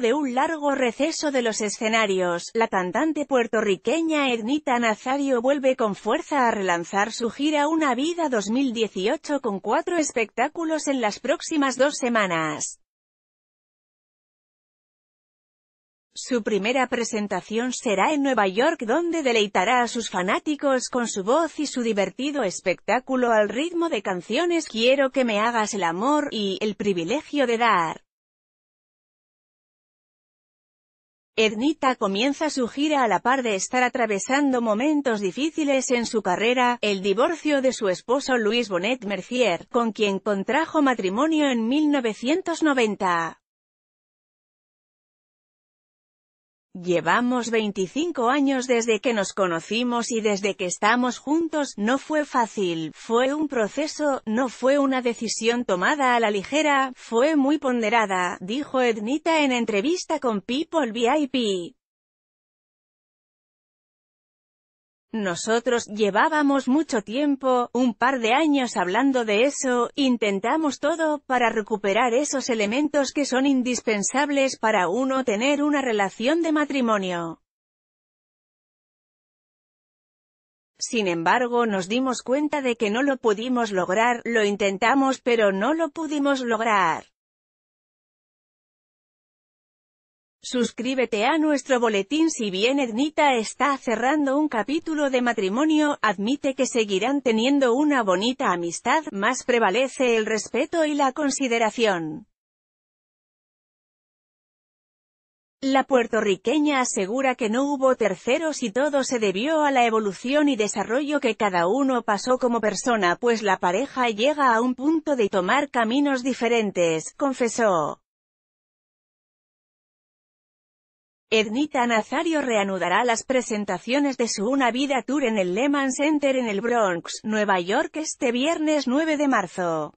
de un largo receso de los escenarios, la cantante puertorriqueña Ernita Nazario vuelve con fuerza a relanzar su gira Una Vida 2018 con cuatro espectáculos en las próximas dos semanas. Su primera presentación será en Nueva York donde deleitará a sus fanáticos con su voz y su divertido espectáculo al ritmo de canciones Quiero que me hagas el amor y El privilegio de dar. Ednita comienza su gira a la par de estar atravesando momentos difíciles en su carrera, el divorcio de su esposo Luis Bonet Mercier, con quien contrajo matrimonio en 1990. Llevamos 25 años desde que nos conocimos y desde que estamos juntos, no fue fácil, fue un proceso, no fue una decisión tomada a la ligera, fue muy ponderada, dijo Ednita en entrevista con People VIP. Nosotros llevábamos mucho tiempo, un par de años hablando de eso, intentamos todo, para recuperar esos elementos que son indispensables para uno tener una relación de matrimonio. Sin embargo nos dimos cuenta de que no lo pudimos lograr, lo intentamos pero no lo pudimos lograr. Suscríbete a nuestro boletín si bien Ednita está cerrando un capítulo de matrimonio, admite que seguirán teniendo una bonita amistad, más prevalece el respeto y la consideración. La puertorriqueña asegura que no hubo terceros y todo se debió a la evolución y desarrollo que cada uno pasó como persona pues la pareja llega a un punto de tomar caminos diferentes, confesó. Ednita Nazario reanudará las presentaciones de su Una Vida Tour en el Lehman Center en el Bronx, Nueva York este viernes 9 de marzo.